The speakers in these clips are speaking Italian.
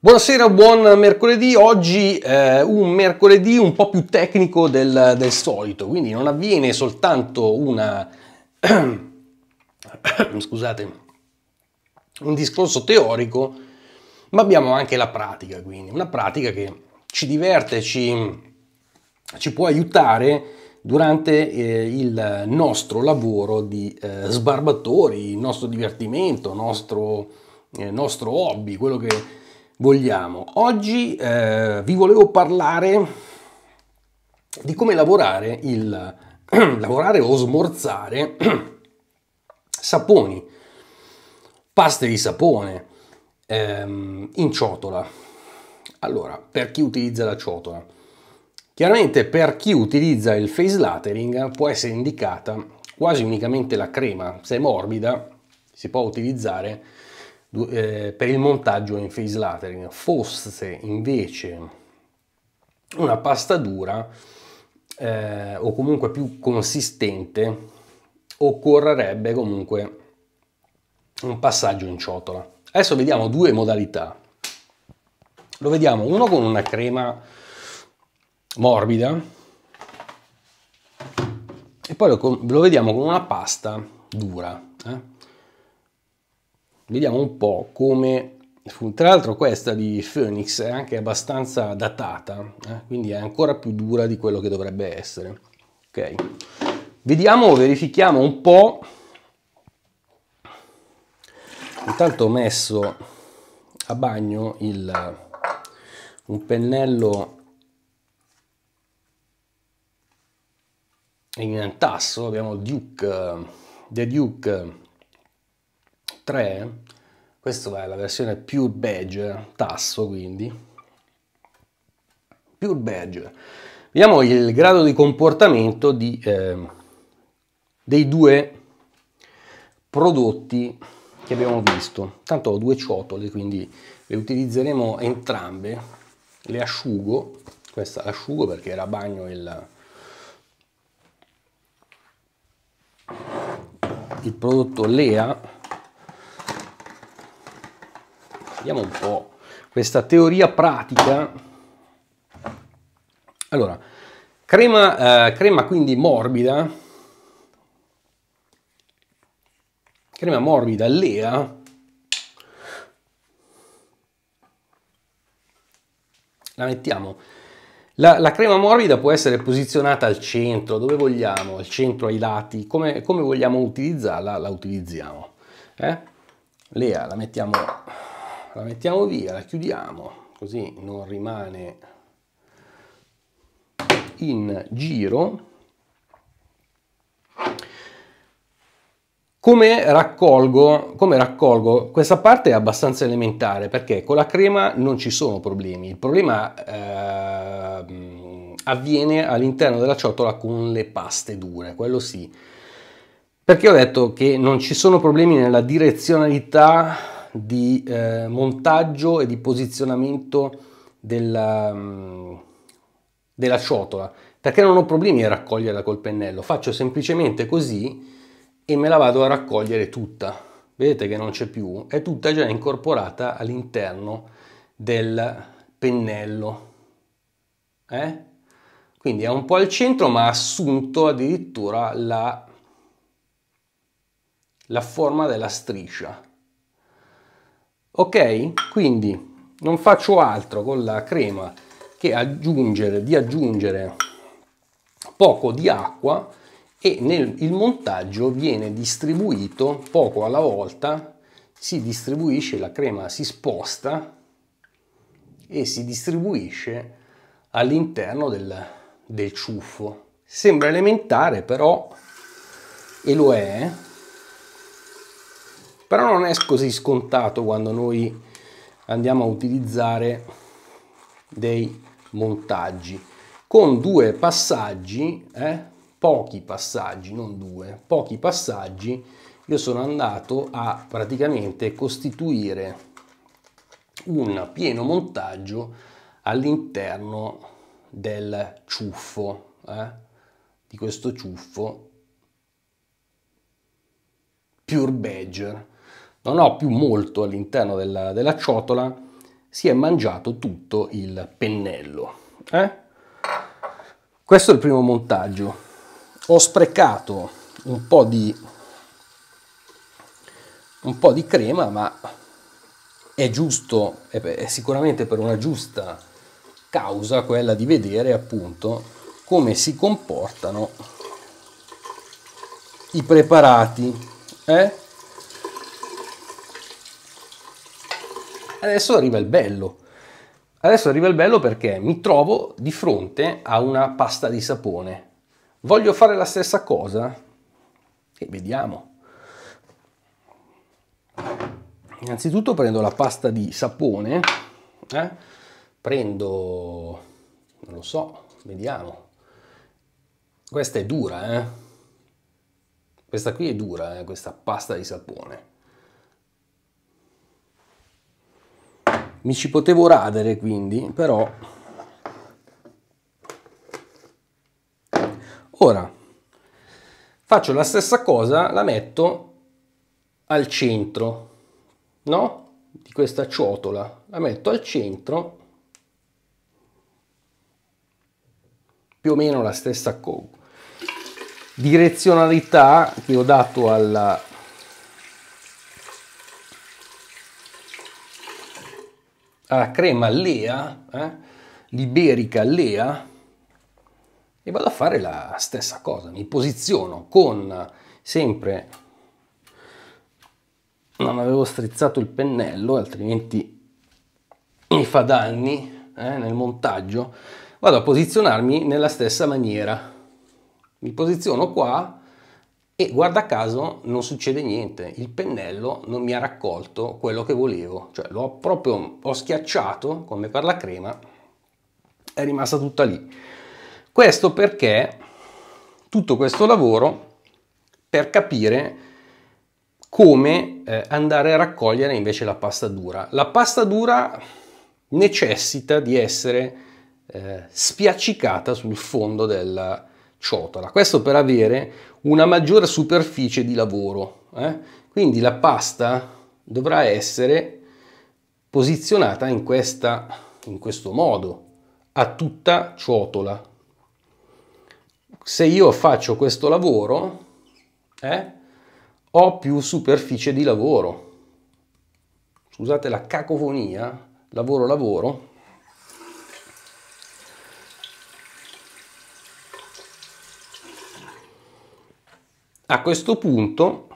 Buonasera, buon mercoledì. Oggi eh, un mercoledì un po' più tecnico del, del solito, quindi non avviene soltanto una... scusate, un discorso teorico, ma abbiamo anche la pratica, quindi una pratica che ci diverte, ci, ci può aiutare durante eh, il nostro lavoro di eh, sbarbatori, il nostro divertimento, il nostro, eh, nostro hobby, quello che vogliamo. Oggi eh, vi volevo parlare di come lavorare, il, lavorare o smorzare saponi, paste di sapone ehm, in ciotola. Allora, per chi utilizza la ciotola? Chiaramente per chi utilizza il face lathering può essere indicata quasi unicamente la crema, se è morbida si può utilizzare eh, per il montaggio in face lathering. Fosse invece una pasta dura eh, o comunque più consistente, occorrerebbe comunque un passaggio in ciotola. Adesso vediamo due modalità. Lo vediamo uno con una crema morbida e poi lo, lo vediamo con una pasta dura. Eh? vediamo un po' come Tra l'altro questa di Phoenix è anche abbastanza datata, eh? quindi è ancora più dura di quello che dovrebbe essere. Ok, vediamo, verifichiamo un po'. Intanto ho messo a bagno il, un pennello in tasso, abbiamo Duke, The Duke 3, questa è la versione Pure beige, tasso quindi, Pure beige. Vediamo il grado di comportamento di, eh, dei due prodotti che abbiamo visto. Tanto ho due ciotole, quindi le utilizzeremo entrambe. Le asciugo, questa l'asciugo perché era bagno il, il prodotto Lea vediamo un po' questa teoria pratica. Allora, crema, eh, crema quindi morbida, crema morbida Lea, la mettiamo. La, la, crema morbida può essere posizionata al centro, dove vogliamo, al centro, ai lati, come, come vogliamo utilizzarla, la utilizziamo. Eh? Lea la mettiamo la mettiamo via, la chiudiamo, così non rimane in giro. Come raccolgo, come raccolgo? Questa parte è abbastanza elementare perché con la crema non ci sono problemi. Il problema eh, avviene all'interno della ciotola con le paste dure, quello sì. Perché ho detto che non ci sono problemi nella direzionalità di eh, montaggio e di posizionamento della, mm, della ciotola perché non ho problemi a raccoglierla col pennello faccio semplicemente così e me la vado a raccogliere tutta vedete che non c'è più è tutta già incorporata all'interno del pennello eh? quindi è un po' al centro ma ha assunto addirittura la, la forma della striscia ok quindi non faccio altro con la crema che aggiungere di aggiungere poco di acqua e nel, il montaggio viene distribuito poco alla volta si distribuisce la crema si sposta e si distribuisce all'interno del, del ciuffo sembra elementare però e lo è eh. Però non è così scontato quando noi andiamo a utilizzare dei montaggi con due passaggi, eh, pochi passaggi, non due, pochi passaggi, io sono andato a praticamente costituire un pieno montaggio all'interno del ciuffo, eh, di questo ciuffo Pure Badger non ho più molto all'interno della, della, ciotola, si è mangiato tutto il pennello. Eh? Questo è il primo montaggio. Ho sprecato un po' di, un po di crema, ma è giusto, è sicuramente per una giusta causa quella di vedere appunto come si comportano i preparati. Eh? Adesso arriva il bello. Adesso arriva il bello perché mi trovo di fronte a una pasta di sapone. Voglio fare la stessa cosa? E vediamo. Innanzitutto prendo la pasta di sapone, eh? prendo, non lo so, vediamo. Questa è dura, eh? Questa qui è dura, eh? questa pasta di sapone. mi ci potevo radere quindi però ora faccio la stessa cosa la metto al centro no di questa ciotola la metto al centro più o meno la stessa direzionalità che ho dato alla alla crema Lea, eh? l'iberica Lea, e vado a fare la stessa cosa, mi posiziono con sempre, non avevo strizzato il pennello, altrimenti mi fa danni eh, nel montaggio, vado a posizionarmi nella stessa maniera, mi posiziono qua e guarda caso non succede niente, il pennello non mi ha raccolto quello che volevo, cioè l'ho proprio ho schiacciato come per la crema, è rimasta tutta lì. Questo perché tutto questo lavoro per capire come eh, andare a raccogliere invece la pasta dura. La pasta dura necessita di essere eh, spiaccicata sul fondo della, ciotola. Questo per avere una maggiore superficie di lavoro. Eh? Quindi la pasta dovrà essere posizionata in, questa, in questo modo, a tutta ciotola. Se io faccio questo lavoro, eh, ho più superficie di lavoro. Scusate la cacofonia, lavoro lavoro. A questo punto,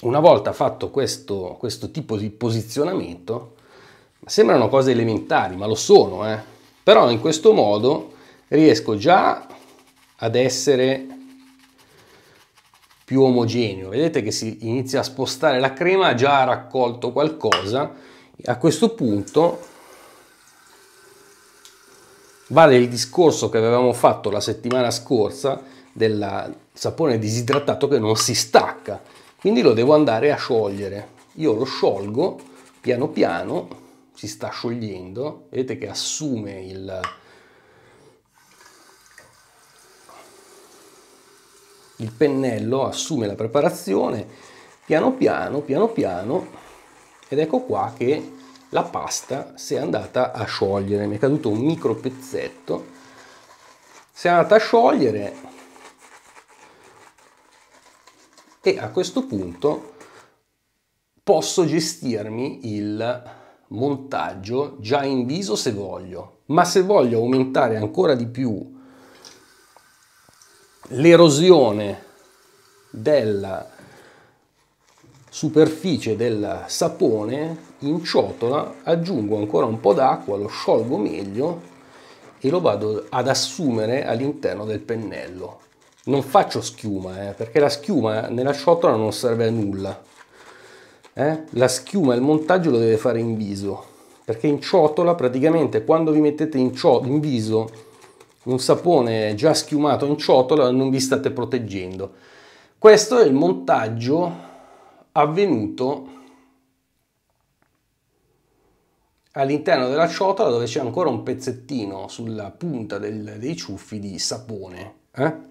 una volta fatto questo, questo tipo di posizionamento, sembrano cose elementari, ma lo sono, eh? però in questo modo riesco già ad essere più omogeneo. Vedete che si inizia a spostare la crema, già raccolto qualcosa. A questo punto vale il discorso che avevamo fatto la settimana scorsa del sapone disidratato che non si stacca, quindi lo devo andare a sciogliere. Io lo sciolgo piano piano, si sta sciogliendo, vedete che assume il, il pennello, assume la preparazione, piano piano, piano piano, ed ecco qua che la pasta si è andata a sciogliere, mi è caduto un micro pezzetto, si è andata a sciogliere, e a questo punto posso gestirmi il montaggio già in viso se voglio, ma se voglio aumentare ancora di più l'erosione della superficie del sapone in ciotola aggiungo ancora un po' d'acqua, lo sciolgo meglio e lo vado ad assumere all'interno del pennello non faccio schiuma, eh, perché la schiuma nella ciotola non serve a nulla. Eh? La schiuma, il montaggio lo deve fare in viso, perché in ciotola praticamente quando vi mettete in, in viso un sapone già schiumato in ciotola non vi state proteggendo. Questo è il montaggio avvenuto all'interno della ciotola dove c'è ancora un pezzettino sulla punta del, dei ciuffi di sapone. Eh?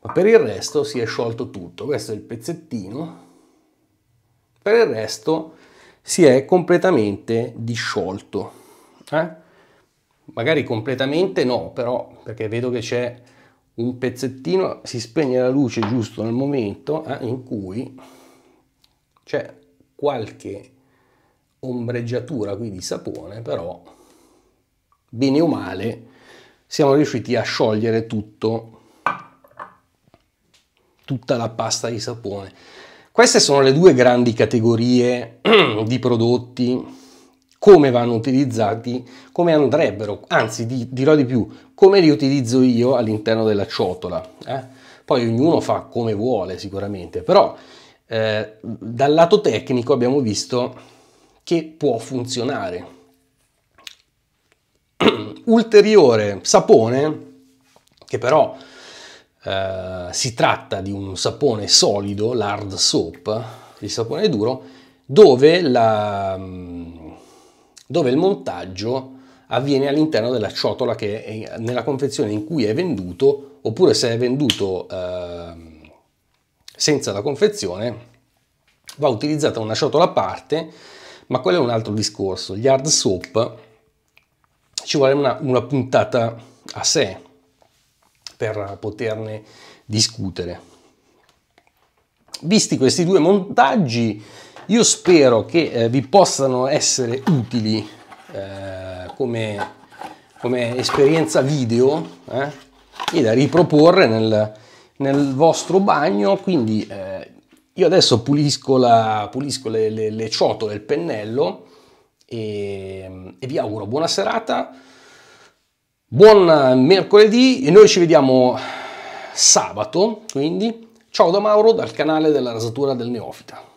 ma per il resto si è sciolto tutto. Questo è il pezzettino. Per il resto si è completamente disciolto. Eh? Magari completamente no, però perché vedo che c'è un pezzettino, si spegne la luce giusto nel momento eh, in cui c'è qualche ombreggiatura qui di sapone, però bene o male siamo riusciti a sciogliere tutto tutta la pasta di sapone. Queste sono le due grandi categorie di prodotti, come vanno utilizzati, come andrebbero, anzi di, dirò di più, come li utilizzo io all'interno della ciotola. Eh? Poi ognuno fa come vuole sicuramente, però eh, dal lato tecnico abbiamo visto che può funzionare. Ulteriore sapone, che però eh, si tratta di un sapone solido, l'hard soap, il sapone duro, dove, la, mm, dove il montaggio avviene all'interno della ciotola che è nella confezione in cui è venduto, oppure se è venduto eh, senza la confezione, va utilizzata una ciotola a parte, ma quello è un altro discorso. Gli hard soap ci vuole una, una puntata a sé, per poterne discutere. Visti questi due montaggi, io spero che eh, vi possano essere utili eh, come, come, esperienza video eh, e da riproporre nel, nel vostro bagno. Quindi eh, io adesso pulisco, la, pulisco le, le, le ciotole, il pennello e, e vi auguro buona serata. Buon eh, mercoledì e noi ci vediamo sabato, quindi ciao da Mauro dal canale della rasatura del neofita.